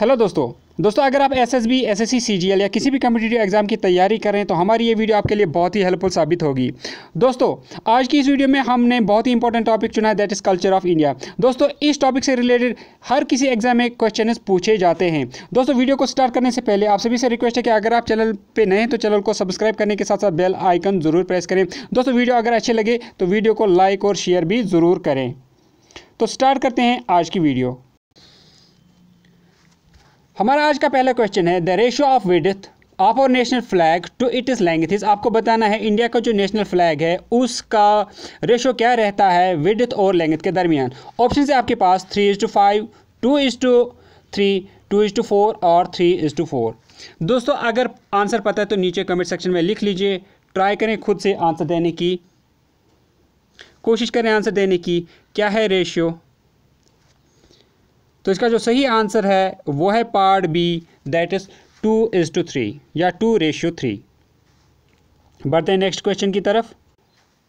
hello दोस्तों दोस्तों अगर आप S S B S S C C G L या किसी भी कम्पिटेटिव एग्जाम की तैयारी कर रहे हैं तो हमारी ये वीडियो आपके लिए बहुत ही हेल्पफुल साबित होगी दोस्तों आज की इस वीडियो में हमने बहुत ही इंपॉर्टेंट टॉपिक चुना है that is culture of India दोस्तों इस टॉपिक से रिलेटेड हर किसी एग्जाम में क्वेश्चन पूछे जाते हैं दोस्तों वीडियो को स्टार्ट करने से पहले आप सभी से रिक्वेस्ट है कि अगर आप चैनल पर नए हैं तो चैनल को सब्सक्राइब करने के साथ साथ बेल आइकन ज़रूर प्रेस करें दोस्तों वीडियो अगर अच्छे लगे तो वीडियो को लाइक और शेयर भी ज़रूर करें तो स्टार्ट करते हैं आज की वीडियो हमारा आज का पहला क्वेश्चन है the ratio of width of our national flag to it is length आपको बताना है इंडिया का जो नेशनल फ्लैग है उसका रेशो क्या रहता है विडिथ और लेंथ के दरमियान ऑप्शन है आपके पास three is to five two is to three two is to four और थ्री इज टू फोर दोस्तों अगर आंसर पता है तो नीचे कमेंट सेक्शन में लिख लीजिए ट्राई करें खुद से आंसर देने की कोशिश करें आंसर देने की क्या है रेशियो तो इसका जो सही आंसर है वो है part B that is two is to three या टू रेशियो थ्री बढ़ते हैं नेक्स्ट क्वेश्चन की तरफ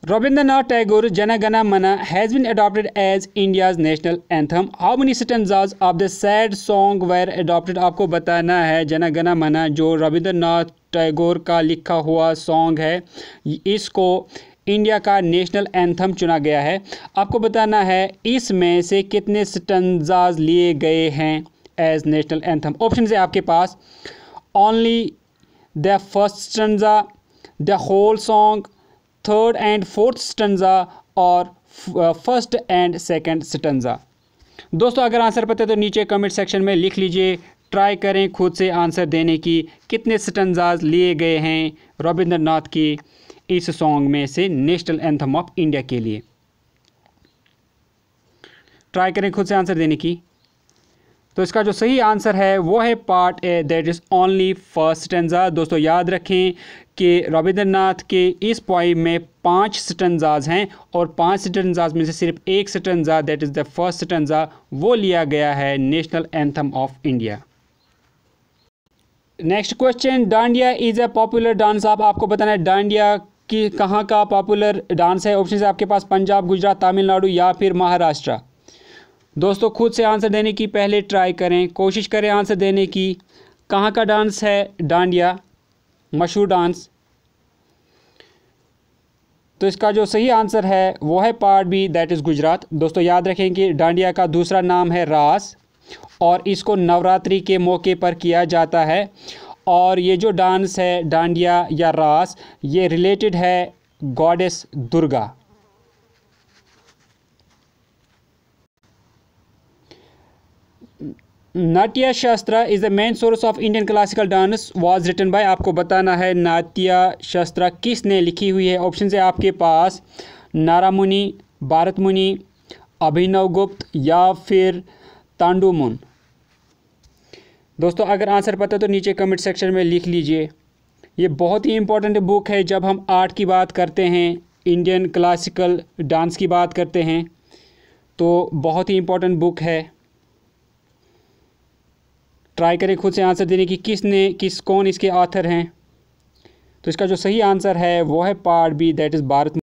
Rabindranath Tagore Janagana Mana has been adopted as India's national anthem how many stanzas of the said song were adopted आपको बताना है जनागना मना जो रविंद्रनाथ टैगोर का लिखा हुआ सॉन्ग है इसको इंडिया का नेशनल एंथम चुना गया है आपको बताना है इसमें से कितने स्टंजाज लिए गए हैं एज नेशनल एंथम ऑप्शन है आपके पास only the first stanza the whole song third and fourth stanza और फर्स्ट एंड सेकंड स्टंजा दोस्तों अगर आंसर पता है तो नीचे कमेंट सेक्शन में लिख लीजिए ट्राई करें खुद से आंसर देने की कितने स्टंजाज लिए गए हैं रविंद्रनाथ की इस सॉन्ग में से नेशनल एंथम ऑफ इंडिया के लिए ट्राई करें खुद से आंसर देने की तो इसका जो सही आंसर है वो है part A that is only first stanza दोस्तों याद रखें कि रविंद्रनाथ के इस पॉइंट में पांच स्टेंजाज हैं और पांच स्टेंजाज में से सिर्फ एक stanza that is the first stanza वो लिया गया है national anthem of India next question dandiya is a popular dance आप आपको बताना है डांडिया कि कहाँ का पॉपुलर डांस है ऑप्शन है आपके पास पंजाब गुजरात तमिलनाडु या फिर महाराष्ट्र दोस्तों खुद से आंसर देने की पहले ट्राई करें कोशिश करें आंसर देने की कहाँ का डांस है डांडिया मशहूर डांस तो इसका जो सही आंसर है वो है part B that is Gujarat दोस्तों याद रखें कि डांडिया का दूसरा नाम है रास और इसको नवरात्रि के मौके पर किया जाता है और ये जो डांस है डांडिया या रास ये रिलेटेड है goddess Durga Natya Shastra is the main source of Indian classical dance was written by आपको बताना है नाट्य शास्त्र किसने लिखी हुई है ऑप्शन है आपके पास नारा मुनि भारत मुनि अभिनव गुप्त या फिर तांडुमुन दोस्तों अगर आंसर पता तो नीचे कमेंट सेक्शन में लिख लीजिए ये बहुत ही इम्पोर्टेंट बुक है जब हम आर्ट की बात करते हैं इंडियन क्लासिकल डांस की बात करते हैं तो बहुत ही इम्पोर्टेंट बुक है ट्राई करें खुद से आंसर देने की किसने किस कौन इसके ऑथर हैं तो इसका जो सही आंसर है वो है part B that is Bharat